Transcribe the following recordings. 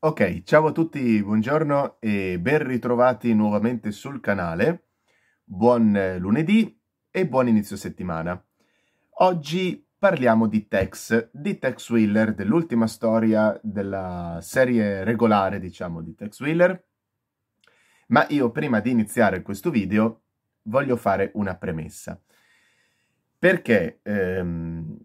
Ok, ciao a tutti, buongiorno e ben ritrovati nuovamente sul canale. Buon eh, lunedì e buon inizio settimana. Oggi parliamo di Tex, di Tex Wheeler, dell'ultima storia della serie regolare, diciamo, di Tex Wheeler. Ma io prima di iniziare questo video voglio fare una premessa. Perché ehm,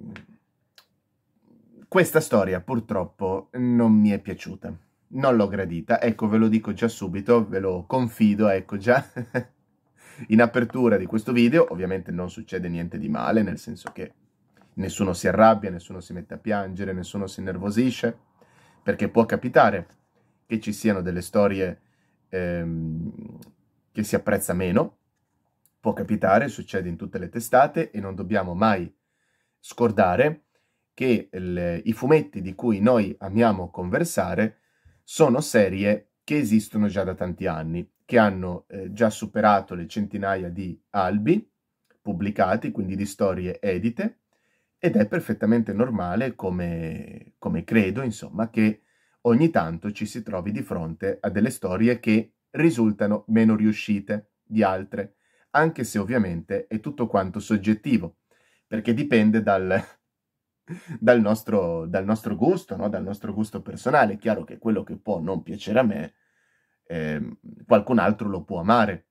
questa storia purtroppo non mi è piaciuta, non l'ho gradita, ecco ve lo dico già subito, ve lo confido, ecco già in apertura di questo video, ovviamente non succede niente di male, nel senso che nessuno si arrabbia, nessuno si mette a piangere, nessuno si nervosisce, perché può capitare che ci siano delle storie ehm, che si apprezza meno, può capitare, succede in tutte le testate e non dobbiamo mai scordare che il, i fumetti di cui noi amiamo conversare sono serie che esistono già da tanti anni, che hanno eh, già superato le centinaia di albi pubblicati, quindi di storie edite, ed è perfettamente normale, come, come credo, insomma, che ogni tanto ci si trovi di fronte a delle storie che risultano meno riuscite di altre, anche se ovviamente è tutto quanto soggettivo, perché dipende dal, dal, nostro, dal nostro gusto, no? dal nostro gusto personale. È chiaro che quello che può non piacere a me, eh, qualcun altro lo può amare.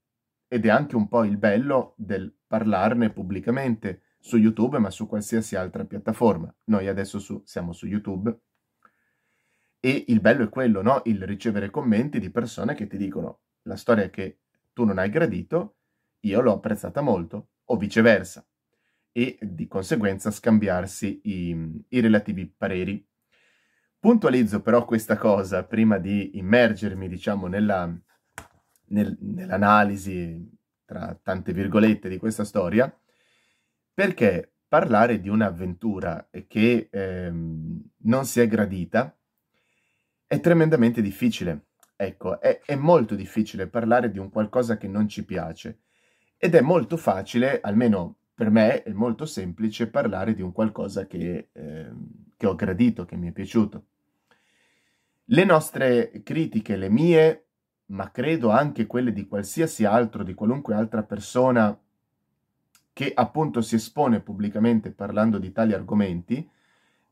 Ed è anche un po' il bello del parlarne pubblicamente su YouTube, ma su qualsiasi altra piattaforma. Noi adesso su, siamo su YouTube. E il bello è quello, no? Il ricevere commenti di persone che ti dicono la storia che tu non hai gradito, io l'ho apprezzata molto, o viceversa e di conseguenza scambiarsi i, i relativi pareri. Puntualizzo però questa cosa prima di immergermi, diciamo, nella, nel, nell'analisi tra tante virgolette di questa storia, perché parlare di un'avventura che ehm, non si è gradita è tremendamente difficile. Ecco, è, è molto difficile parlare di un qualcosa che non ci piace ed è molto facile, almeno per me è molto semplice parlare di un qualcosa che, eh, che ho gradito, che mi è piaciuto. Le nostre critiche, le mie, ma credo anche quelle di qualsiasi altro, di qualunque altra persona che appunto si espone pubblicamente parlando di tali argomenti,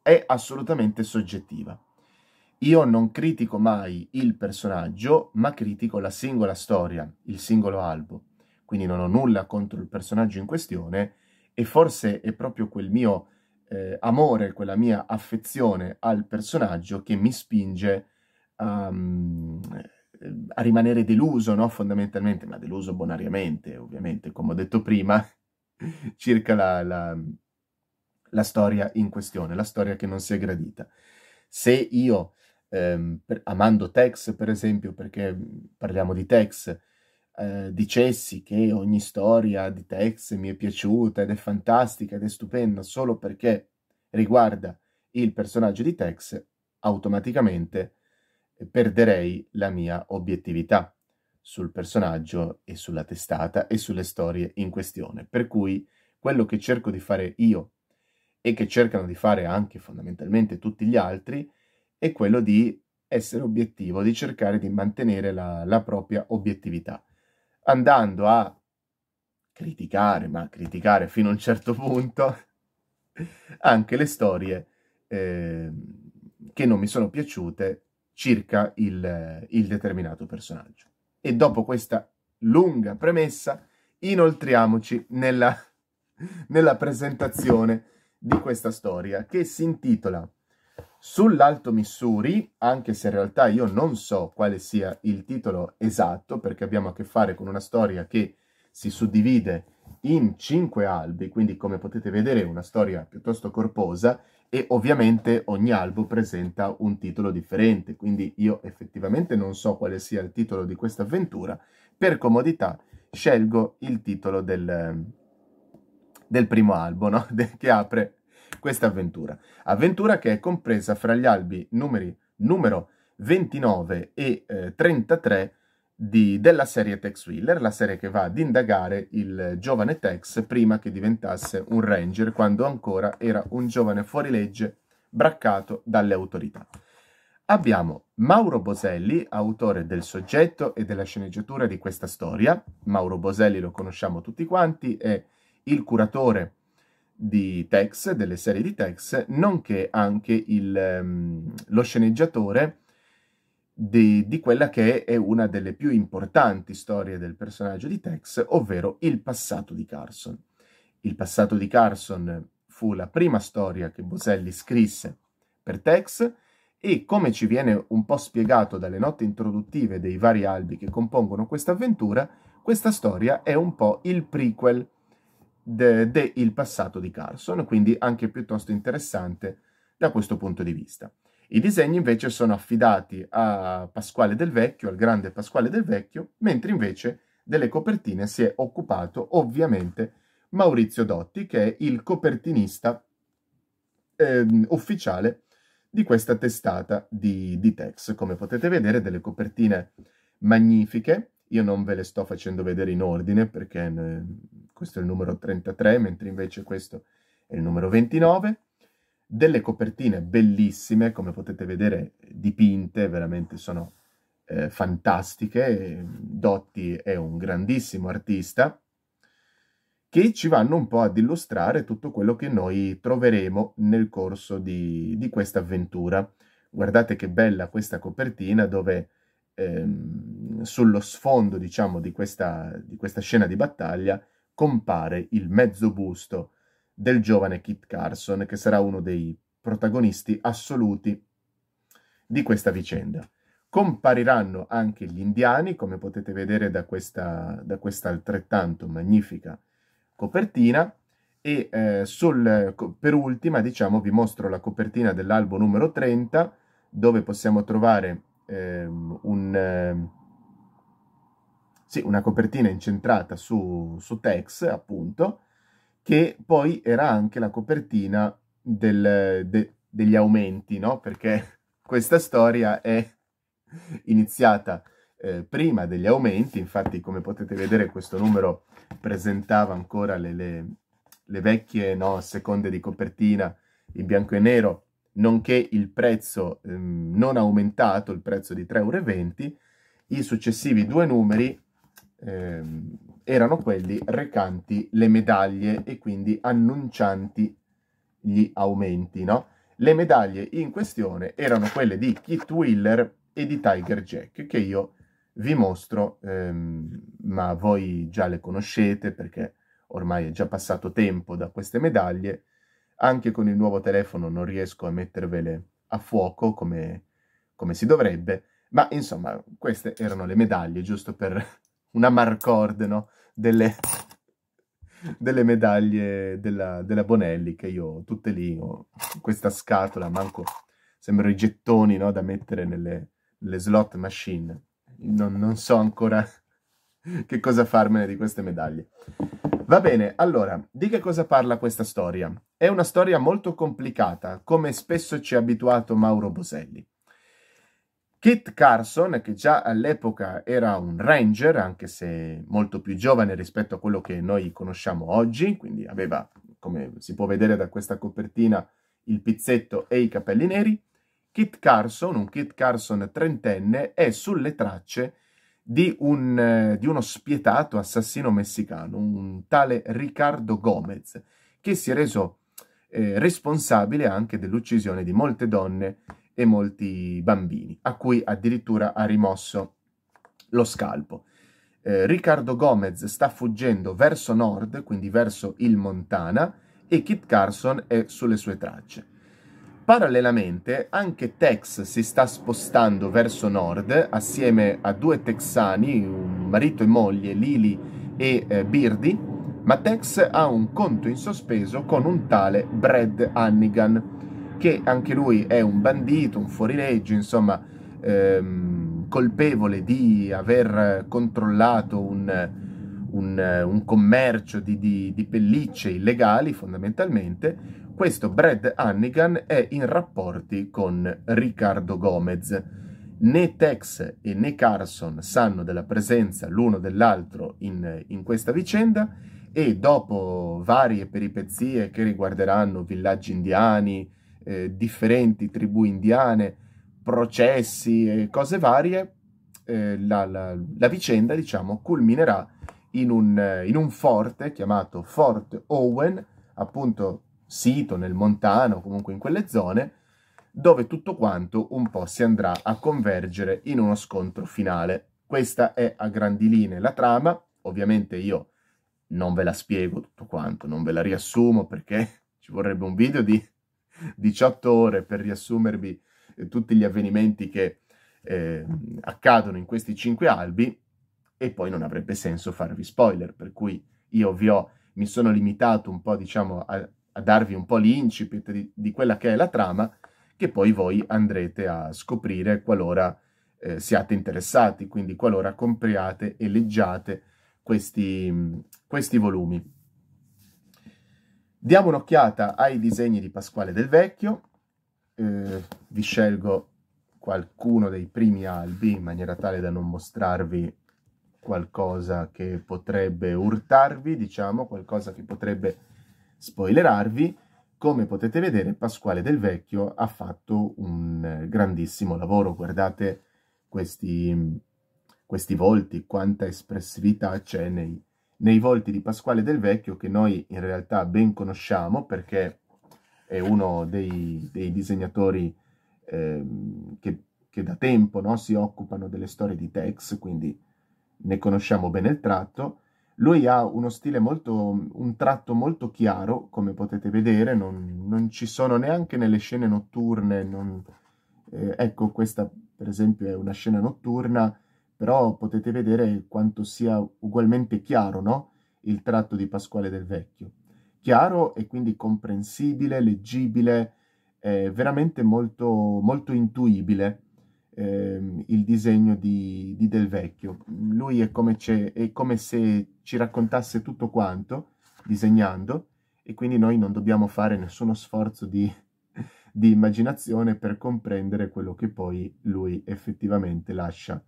è assolutamente soggettiva. Io non critico mai il personaggio, ma critico la singola storia, il singolo album quindi non ho nulla contro il personaggio in questione, e forse è proprio quel mio eh, amore, quella mia affezione al personaggio che mi spinge a, mm, a rimanere deluso, no? fondamentalmente, ma deluso bonariamente, ovviamente, come ho detto prima, circa la, la, la, storia in questione, la storia che non si è gradita. Se io, ehm, per, amando Tex, per esempio, perché mm, parliamo di Tex, eh, dicessi che ogni storia di Tex mi è piaciuta ed è fantastica ed è stupenda solo perché riguarda il personaggio di Tex, automaticamente perderei la mia obiettività sul personaggio e sulla testata e sulle storie in questione. Per cui quello che cerco di fare io e che cercano di fare anche fondamentalmente tutti gli altri è quello di essere obiettivo, di cercare di mantenere la, la propria obiettività andando a criticare, ma criticare fino a un certo punto, anche le storie eh, che non mi sono piaciute circa il, il determinato personaggio. E dopo questa lunga premessa, inoltriamoci nella, nella presentazione di questa storia che si intitola Sull'Alto Missouri, anche se in realtà io non so quale sia il titolo esatto, perché abbiamo a che fare con una storia che si suddivide in cinque albi, quindi come potete vedere è una storia piuttosto corposa e ovviamente ogni albo presenta un titolo differente, quindi io effettivamente non so quale sia il titolo di questa avventura, per comodità scelgo il titolo del, del primo albo, no? che apre questa avventura. Avventura che è compresa fra gli albi numeri numero 29 e eh, 33 di, della serie Tex Wheeler, la serie che va ad indagare il giovane Tex prima che diventasse un ranger, quando ancora era un giovane fuorilegge braccato dalle autorità. Abbiamo Mauro Boselli, autore del soggetto e della sceneggiatura di questa storia. Mauro Boselli lo conosciamo tutti quanti, è il curatore di Tex, delle serie di Tex, nonché anche il, um, lo sceneggiatore di, di, quella che è una delle più importanti storie del personaggio di Tex, ovvero Il passato di Carson. Il passato di Carson fu la prima storia che Boselli scrisse per Tex e come ci viene un po' spiegato dalle note introduttive dei vari albi che compongono questa avventura, questa storia è un po' il prequel del passato di Carson, quindi anche piuttosto interessante da questo punto di vista. I disegni invece sono affidati a Pasquale del Vecchio, al grande Pasquale del Vecchio, mentre invece delle copertine si è occupato ovviamente Maurizio Dotti, che è il copertinista eh, ufficiale di questa testata di, di Tex. Come potete vedere, delle copertine magnifiche. Io non ve le sto facendo vedere in ordine perché ehm, questo è il numero 33, mentre invece questo è il numero 29. Delle copertine bellissime, come potete vedere, dipinte, veramente sono eh, fantastiche. Dotti è un grandissimo artista, che ci vanno un po' ad illustrare tutto quello che noi troveremo nel corso di, di questa avventura. Guardate che bella questa copertina dove ehm, sullo sfondo, diciamo, di questa, di questa scena di battaglia compare il mezzo busto del giovane Kit Carson, che sarà uno dei protagonisti assoluti di questa vicenda. Compariranno anche gli indiani, come potete vedere da questa, da questa altrettanto magnifica copertina, e eh, sul, per ultima diciamo vi mostro la copertina dell'albo numero 30, dove possiamo trovare eh, un... Eh, sì, una copertina incentrata su, su Tex, appunto, che poi era anche la copertina del, de, degli aumenti, no? Perché questa storia è iniziata eh, prima degli aumenti, infatti come potete vedere questo numero presentava ancora le, le, le vecchie no, seconde di copertina in bianco e nero, nonché il prezzo eh, non aumentato, il prezzo di 3,20 euro, i successivi due numeri ehm, erano quelli recanti le medaglie e quindi annuncianti gli aumenti, no? Le medaglie in questione erano quelle di Kit Wheeler e di Tiger Jack, che io vi mostro, ehm, ma voi già le conoscete perché ormai è già passato tempo da queste medaglie. Anche con il nuovo telefono non riesco a mettervele a fuoco come, come si dovrebbe, ma insomma queste erano le medaglie, giusto per una marcord, no? Delle, delle medaglie della, della, Bonelli che io ho tutte lì, ho questa scatola, manco, sembrano i gettoni, no? Da mettere nelle, nelle slot machine. Non, non so ancora che cosa farmene di queste medaglie. Va bene, allora, di che cosa parla questa storia? È una storia molto complicata, come spesso ci ha abituato Mauro Boselli. Kit Carson, che già all'epoca era un ranger, anche se molto più giovane rispetto a quello che noi conosciamo oggi, quindi aveva, come si può vedere da questa copertina, il pizzetto e i capelli neri, Kit Carson, un Kit Carson trentenne, è sulle tracce di, un, eh, di, uno spietato assassino messicano, un tale Ricardo Gomez, che si è reso eh, responsabile anche dell'uccisione di molte donne e molti bambini, a cui addirittura ha rimosso lo scalpo. Eh, Riccardo Gomez sta fuggendo verso nord, quindi verso il Montana, e Kit Carson è sulle sue tracce. Parallelamente anche Tex si sta spostando verso nord assieme a due texani, marito e moglie, Lily e eh, Birdy, ma Tex ha un conto in sospeso con un tale Brad Hannigan, che anche lui è un bandito, un fuorilegge, insomma, ehm, colpevole di aver controllato un, un, un commercio di, di, di pellicce illegali fondamentalmente, questo Brad Hannigan è in rapporti con Riccardo Gomez. Né Tex e né Carson sanno della presenza l'uno dell'altro in, in, questa vicenda e dopo varie peripezie che riguarderanno villaggi indiani, eh, differenti tribù indiane, processi e cose varie, eh, la, la, la, vicenda, diciamo, culminerà in un, eh, in un forte chiamato Fort Owen, appunto sito nel Montano, comunque in quelle zone, dove tutto quanto un po' si andrà a convergere in uno scontro finale. Questa è a grandi linee la trama, ovviamente io non ve la spiego tutto quanto, non ve la riassumo perché ci vorrebbe un video di 18 ore per riassumervi eh, tutti gli avvenimenti che eh, accadono in questi cinque albi e poi non avrebbe senso farvi spoiler, per cui io vi ho, mi sono limitato un po', diciamo, a, a darvi un po' l'incipit di, di, quella che è la trama, che poi voi andrete a scoprire qualora eh, siate interessati, quindi qualora compriate e leggiate questi, questi volumi. Diamo un'occhiata ai disegni di Pasquale del Vecchio, eh, vi scelgo qualcuno dei primi albi in maniera tale da non mostrarvi qualcosa che potrebbe urtarvi, diciamo, qualcosa che potrebbe spoilerarvi. Come potete vedere, Pasquale del Vecchio ha fatto un grandissimo lavoro. Guardate questi, questi volti, quanta espressività c'è nei nei volti di Pasquale del Vecchio che noi in realtà ben conosciamo perché è uno dei, dei disegnatori eh, che, che, da tempo no, si occupano delle storie di Tex, quindi ne conosciamo bene il tratto. Lui ha uno stile molto, un tratto molto chiaro, come potete vedere, non, non ci sono neanche nelle scene notturne, non, eh, ecco questa per esempio è una scena notturna, però potete vedere quanto sia ugualmente chiaro no? il tratto di Pasquale del Vecchio. Chiaro e quindi comprensibile, leggibile, eh, veramente molto, molto intuibile eh, il disegno di, di, Del Vecchio. Lui è come, è come se ci raccontasse tutto quanto disegnando e quindi noi non dobbiamo fare nessuno sforzo di, di immaginazione per comprendere quello che poi lui effettivamente lascia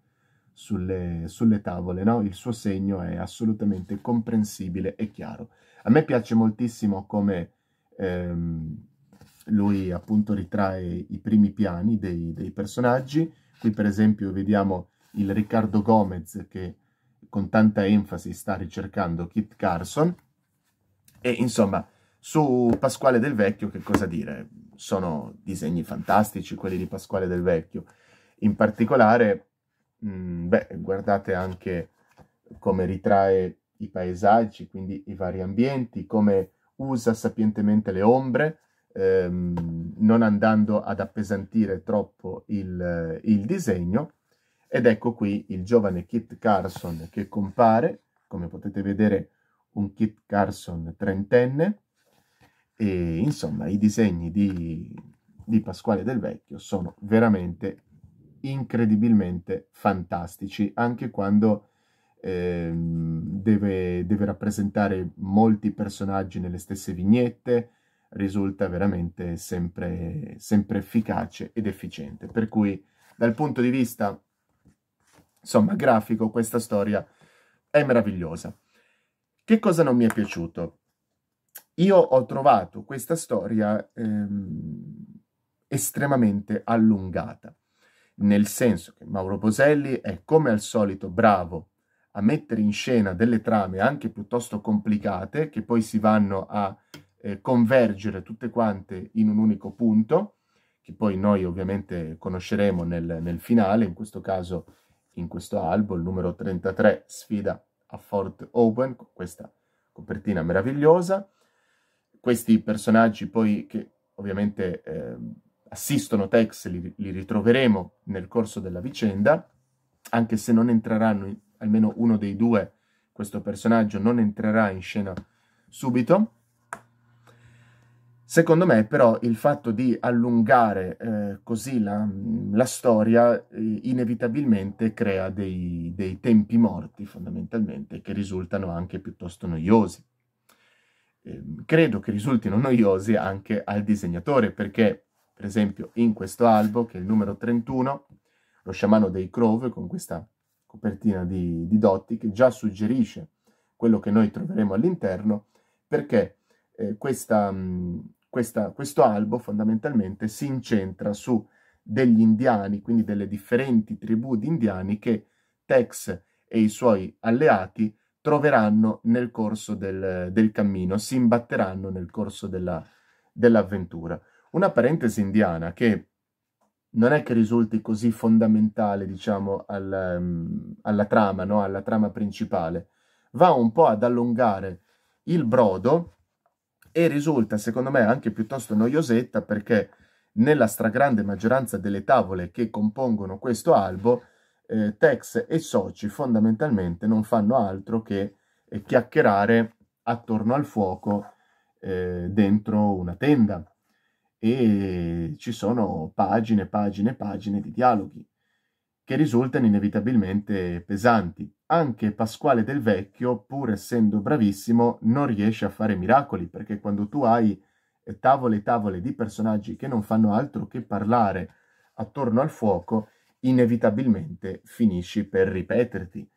sulle, sulle tavole, no? il suo segno è assolutamente comprensibile e chiaro. A me piace moltissimo come ehm, lui appunto ritrae i primi piani dei, dei personaggi, qui per esempio vediamo il Riccardo Gomez che con tanta enfasi sta ricercando Kit Carson e insomma su Pasquale del Vecchio che cosa dire? Sono disegni fantastici quelli di Pasquale del Vecchio. In particolare mh, mm, beh, guardate anche come ritrae i paesaggi, quindi i vari ambienti, come usa sapientemente le ombre, ehm, non andando ad appesantire troppo il, eh, il disegno. Ed ecco qui il giovane Kit Carson che compare, come potete vedere un Kit Carson trentenne, e insomma i disegni di, di Pasquale del Vecchio sono veramente incredibilmente fantastici, anche quando eh, deve, deve rappresentare molti personaggi nelle stesse vignette, risulta veramente sempre, sempre efficace ed efficiente. Per cui dal punto di vista insomma, grafico, questa storia è meravigliosa. Che cosa non mi è piaciuto? Io ho trovato questa storia ehm, estremamente allungata nel senso che Mauro Boselli è come al solito bravo a mettere in scena delle trame anche piuttosto complicate che poi si vanno a eh, convergere tutte quante in un unico punto, che poi noi ovviamente conosceremo nel, nel finale, in questo caso in questo album, il numero 33 sfida a Fort Owen, con questa copertina meravigliosa. Questi personaggi poi che ovviamente... Eh, assistono Tex, li, li ritroveremo nel corso della vicenda, anche se non entreranno, in, almeno uno dei due, questo personaggio non entrerà in scena subito. Secondo me però il fatto di allungare eh, così la, la storia eh, inevitabilmente crea dei, dei, tempi morti fondamentalmente che risultano anche piuttosto noiosi. Eh, credo che risultino noiosi anche al disegnatore perché per esempio in questo albo, che è il numero 31, lo sciamano dei Crove, con questa copertina di, di dotti, che già suggerisce quello che noi troveremo all'interno, perché eh, questa, mh, mm, questa, questo albo fondamentalmente si incentra su degli indiani, quindi delle differenti tribù di indiani che Tex e i suoi alleati troveranno nel corso del, del cammino, si imbatteranno nel corso dell'avventura. Una parentesi indiana che non è che risulti così fondamentale, diciamo, al, um, alla trama, no? alla trama principale, va un po' ad allungare il brodo e risulta, secondo me, anche piuttosto noiosetta perché nella stragrande maggioranza delle tavole che compongono questo albo, eh, Tex e soci fondamentalmente non fanno altro che eh, chiacchierare attorno al fuoco eh, dentro una tenda e ci sono pagine, pagine, pagine di dialoghi che risultano inevitabilmente pesanti. Anche Pasquale del Vecchio, pur essendo bravissimo, non riesce a fare miracoli perché quando tu hai tavole e tavole di personaggi che non fanno altro che parlare attorno al fuoco, inevitabilmente finisci per ripeterti.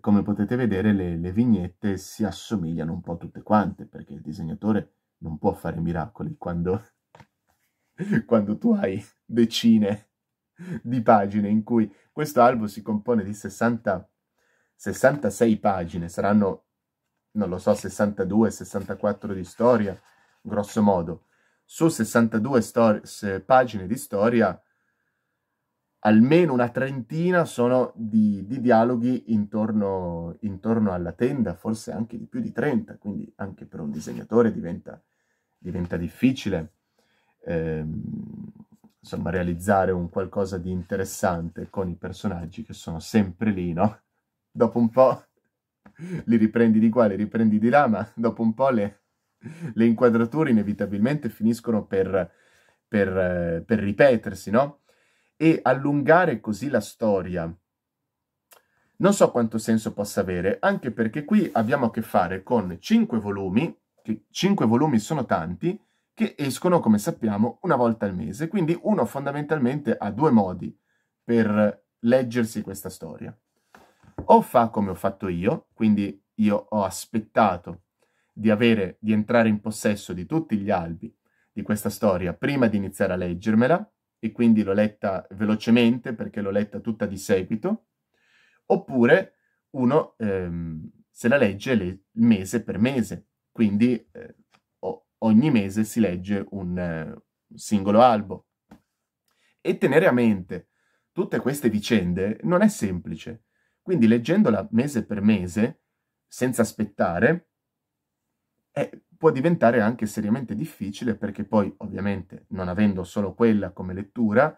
Come potete vedere le, le vignette si assomigliano un po' tutte quante perché il disegnatore non può fare miracoli quando quando tu hai decine di pagine in cui questo albo si compone di 60, 66 pagine, saranno, non lo so, 62, 64 di storia, grosso modo. Su 62 stor- pagine di storia, almeno una trentina sono di, di dialoghi intorno, intorno, alla tenda, forse anche di più di 30, quindi anche per un disegnatore diventa, diventa difficile ehm, insomma, realizzare un qualcosa di interessante con i personaggi che sono sempre lì, no? Dopo un po' li riprendi di qua, li riprendi di là, ma dopo un po' le, le inquadrature inevitabilmente finiscono per, per, eh, per ripetersi, no? E allungare così la storia non so quanto senso possa avere, anche perché qui abbiamo a che fare con cinque volumi, che cinque volumi sono tanti, che escono, come sappiamo, una volta al mese. Quindi uno fondamentalmente ha due modi per leggersi questa storia. O fa come ho fatto io, quindi io ho aspettato di, avere, di entrare in possesso di tutti gli albi di questa storia prima di iniziare a leggermela, e quindi l'ho letta velocemente perché l'ho letta tutta di seguito, oppure uno ehm, se la legge le- mese per mese, quindi eh, ogni mese si legge un eh, singolo albo. E tenere a mente tutte queste vicende non è semplice, quindi leggendola mese per mese, senza aspettare, eh, può diventare anche seriamente difficile perché poi ovviamente non avendo solo quella come lettura,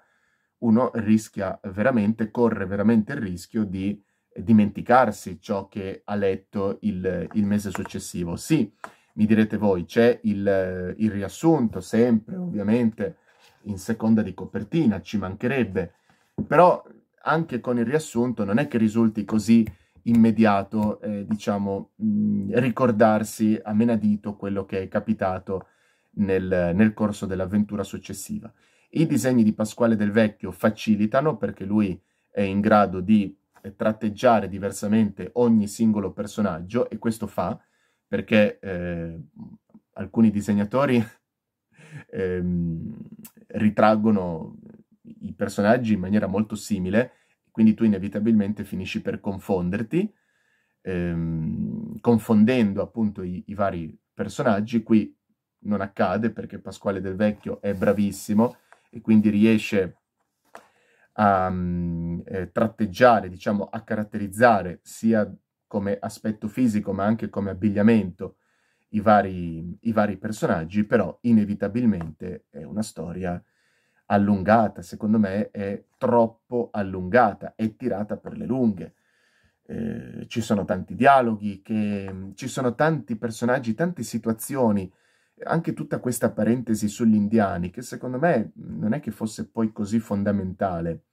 uno rischia veramente, corre veramente il rischio di dimenticarsi ciò che ha letto il, il mese successivo. Sì, mi direte voi, c'è il, il riassunto sempre, ovviamente, in seconda di copertina, ci mancherebbe, però anche con il riassunto non è che risulti così immediato, eh, diciamo, mh, mm, ricordarsi a menadito quello che è capitato nel, nel, corso dell'avventura successiva. I disegni di Pasquale del Vecchio facilitano perché lui è in grado di tratteggiare diversamente ogni singolo personaggio e questo fa, perché eh, alcuni disegnatori eh, ritraggono i personaggi in maniera molto simile, quindi tu inevitabilmente finisci per confonderti, ehm, confondendo appunto i, i, vari personaggi. Qui non accade perché Pasquale del Vecchio è bravissimo e quindi riesce a um, eh, tratteggiare, diciamo, a caratterizzare sia come aspetto fisico ma anche come abbigliamento i vari, i vari personaggi, però inevitabilmente è una storia allungata, secondo me è troppo allungata, è tirata per le lunghe. Eh, ci sono tanti dialoghi, che, ci sono tanti personaggi, tante situazioni, anche tutta questa parentesi sugli indiani, che secondo me non è che fosse poi così fondamentale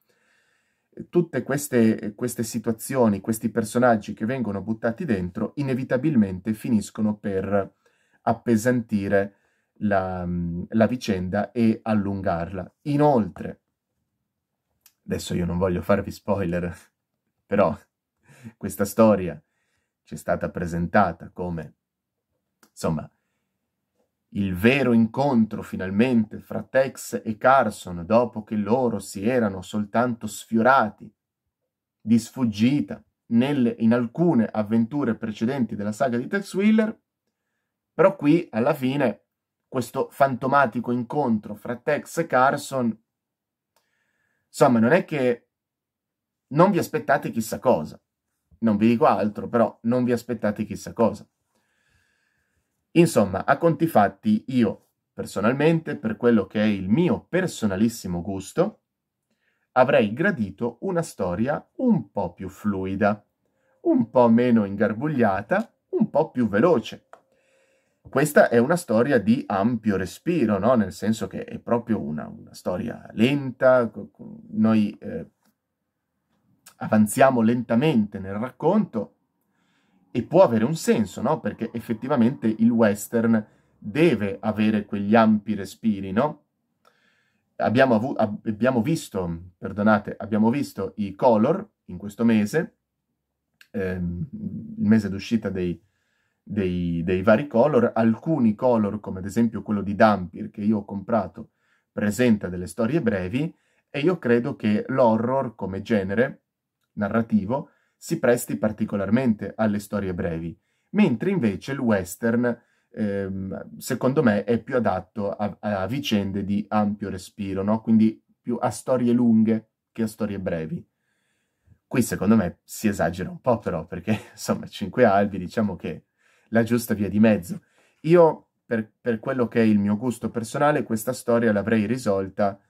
tutte queste, queste situazioni, questi personaggi che vengono buttati dentro, inevitabilmente finiscono per appesantire la, mm, la vicenda e allungarla. Inoltre, adesso io non voglio farvi spoiler, però questa storia ci è stata presentata come, insomma, il vero incontro finalmente fra Tex e Carson dopo che loro si erano soltanto sfiorati di sfuggita nelle, in alcune avventure precedenti della saga di Tex Wheeler, però qui alla fine questo fantomatico incontro fra Tex e Carson, insomma non è che non vi aspettate chissà cosa, non vi dico altro, però non vi aspettate chissà cosa. Insomma, a conti fatti, io personalmente, per quello che è il mio personalissimo gusto, avrei gradito una storia un po' più fluida, un po' meno ingarbugliata, un po' più veloce. Questa è una storia di ampio respiro, no? nel senso che è proprio una, una storia lenta, noi eh, avanziamo lentamente nel racconto, e può avere un senso, no? Perché effettivamente il western deve avere quegli ampi respiri, no? Abbiamo, avu- ab- abbiamo visto, perdonate, abbiamo visto i color in questo mese, ehm, il mese d'uscita dei, dei, dei, vari color, alcuni color come ad esempio quello di Dampir che io ho comprato presenta delle storie brevi e io credo che l'horror come genere narrativo si presti particolarmente alle storie brevi, mentre invece il western, ehm, secondo me, è più adatto a, a vicende di ampio respiro, no? quindi più a storie lunghe che a storie brevi. Qui secondo me si esagera un po' però, perché insomma, Cinque Albi diciamo che la giusta via di mezzo. Io, per, per quello che è il mio gusto personale, questa storia l'avrei risolta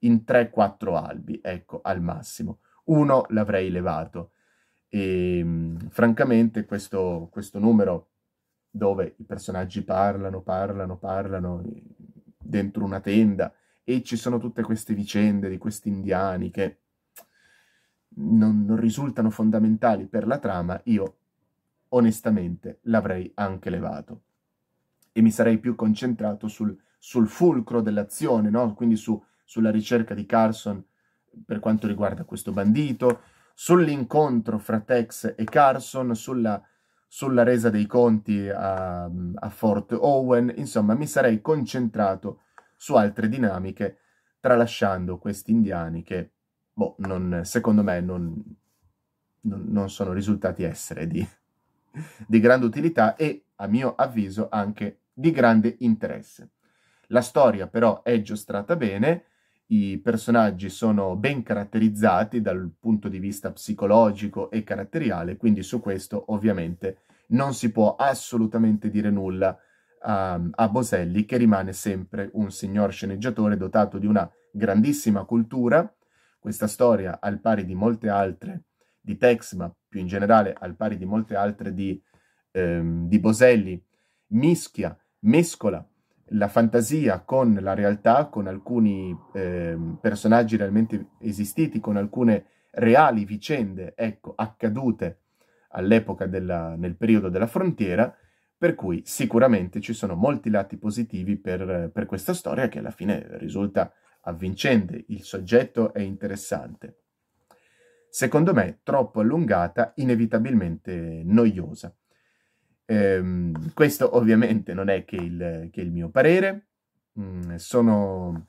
in 3-4 albi, ecco, al massimo. Uno l'avrei levato, e francamente questo, questo numero dove i personaggi parlano, parlano, parlano eh, dentro una tenda e ci sono tutte queste vicende di questi indiani che non, non risultano fondamentali per la trama, io onestamente l'avrei anche levato e mi sarei più concentrato sul, sul fulcro dell'azione, no? quindi su, sulla ricerca di Carson per quanto riguarda questo bandito, sull'incontro fra Tex e Carson, sulla, sulla resa dei conti a, a, Fort Owen, insomma mi sarei concentrato su altre dinamiche, tralasciando questi indiani che, boh, non, secondo me non, non, non, sono risultati essere di, di grande utilità e, a mio avviso, anche di grande interesse. La storia però è giostrata bene, i personaggi sono ben caratterizzati dal punto di vista psicologico e caratteriale, quindi su questo ovviamente non si può assolutamente dire nulla a, ehm, a Boselli, che rimane sempre un signor sceneggiatore dotato di una grandissima cultura. Questa storia, al pari di molte altre di Tex, ma più in generale al pari di molte altre di, ehm, di Boselli, mischia, mescola la fantasia con la realtà, con alcuni eh, personaggi realmente esistiti, con alcune reali vicende, ecco, accadute all'epoca della, nel periodo della frontiera, per cui sicuramente ci sono molti lati positivi per, per questa storia che alla fine risulta avvincente, il soggetto è interessante. Secondo me troppo allungata, inevitabilmente noiosa. Ehm, questo ovviamente non è che il, che il mio parere, mm, sono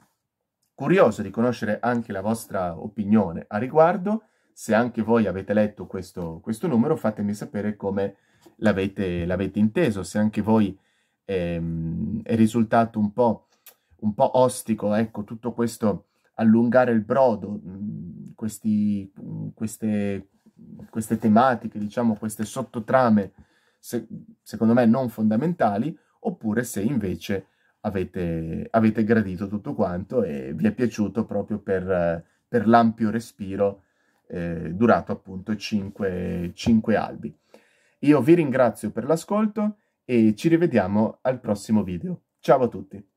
curioso di conoscere anche la vostra opinione a riguardo, se anche voi avete letto questo, questo numero fatemi sapere come l'avete, l'avete inteso, se anche voi ehm, è risultato un po', un po' ostico ecco, tutto questo allungare il brodo, mm, questi, queste, queste tematiche, diciamo, queste sottotrame se, secondo me non fondamentali, oppure se invece avete, avete, gradito tutto quanto e vi è piaciuto proprio per, per l'ampio respiro eh, durato appunto 5, 5 albi. Io vi ringrazio per l'ascolto e ci rivediamo al prossimo video. Ciao a tutti!